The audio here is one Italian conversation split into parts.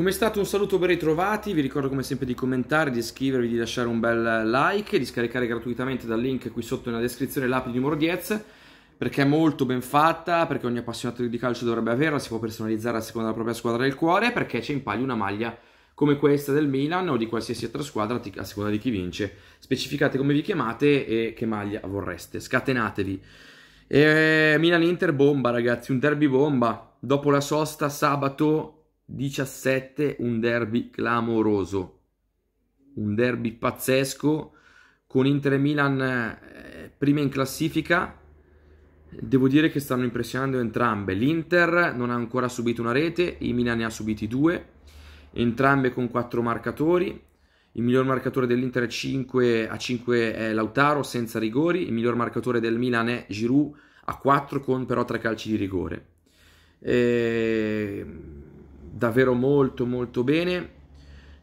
Come è stato un saluto ben ritrovati, vi ricordo come sempre di commentare, di iscrivervi, di lasciare un bel like, di scaricare gratuitamente dal link qui sotto nella descrizione l'app di numero 10 perché è molto ben fatta, perché ogni appassionato di calcio dovrebbe averla, si può personalizzare a seconda della propria squadra del cuore, perché c'è in palio una maglia come questa del Milan o di qualsiasi altra squadra a seconda di chi vince. Specificate come vi chiamate e che maglia vorreste, scatenatevi. E eh, Milan-Inter bomba ragazzi, un derby bomba, dopo la sosta sabato 17 un derby clamoroso, un derby pazzesco con Inter e Milan eh, prima in classifica. Devo dire che stanno impressionando entrambe. L'Inter non ha ancora subito una rete, il Milan ne ha subiti due, entrambe con quattro marcatori. Il miglior marcatore dell'Inter è a 5 è Lautaro senza rigori, il miglior marcatore del Milan è Giroud a 4 con però tre calci di rigore. E ehm, davvero molto molto bene.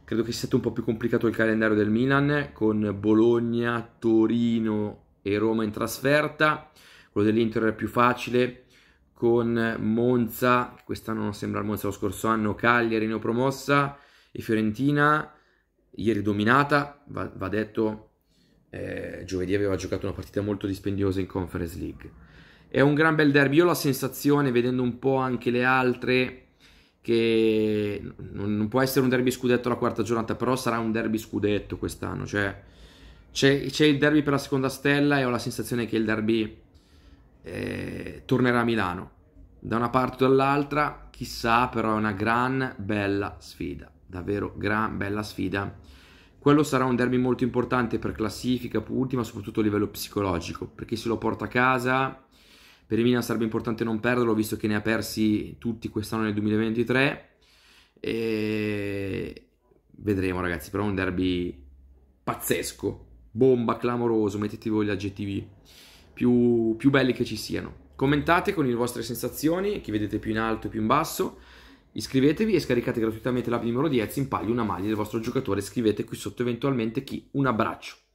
Credo che sia stato un po' più complicato il calendario del Milan con Bologna, Torino e Roma in trasferta. Quello dell'Inter era più facile con Monza, quest'anno non sembra il Monza lo scorso anno, Cagliari neopromossa e Fiorentina ieri dominata, va, va detto eh, giovedì aveva giocato una partita molto dispendiosa in Conference League. È un gran bel derby, io ho la sensazione vedendo un po' anche le altre che non, può essere un derby scudetto la quarta giornata, però sarà un derby scudetto quest'anno, cioè c'è, c'è il derby per la seconda stella e ho la sensazione che il derby eh, tornerà a Milano, da una parte o dall'altra, chissà, però è una gran bella sfida, davvero gran bella sfida. Quello sarà un derby molto importante per classifica, ultima, soprattutto a livello psicologico, perché se lo porta a casa per il Milan sarebbe importante non perderlo, visto che ne ha persi tutti quest'anno nel 2023. E... Vedremo ragazzi, però è un derby pazzesco, bomba, clamoroso, mettete voi gli aggettivi più, più belli che ci siano. Commentate con le vostre sensazioni, chi vedete più in alto e più in basso. Iscrivetevi e scaricate gratuitamente l'app numero 10 in palio una maglia del vostro giocatore. Scrivete qui sotto eventualmente chi. Un abbraccio.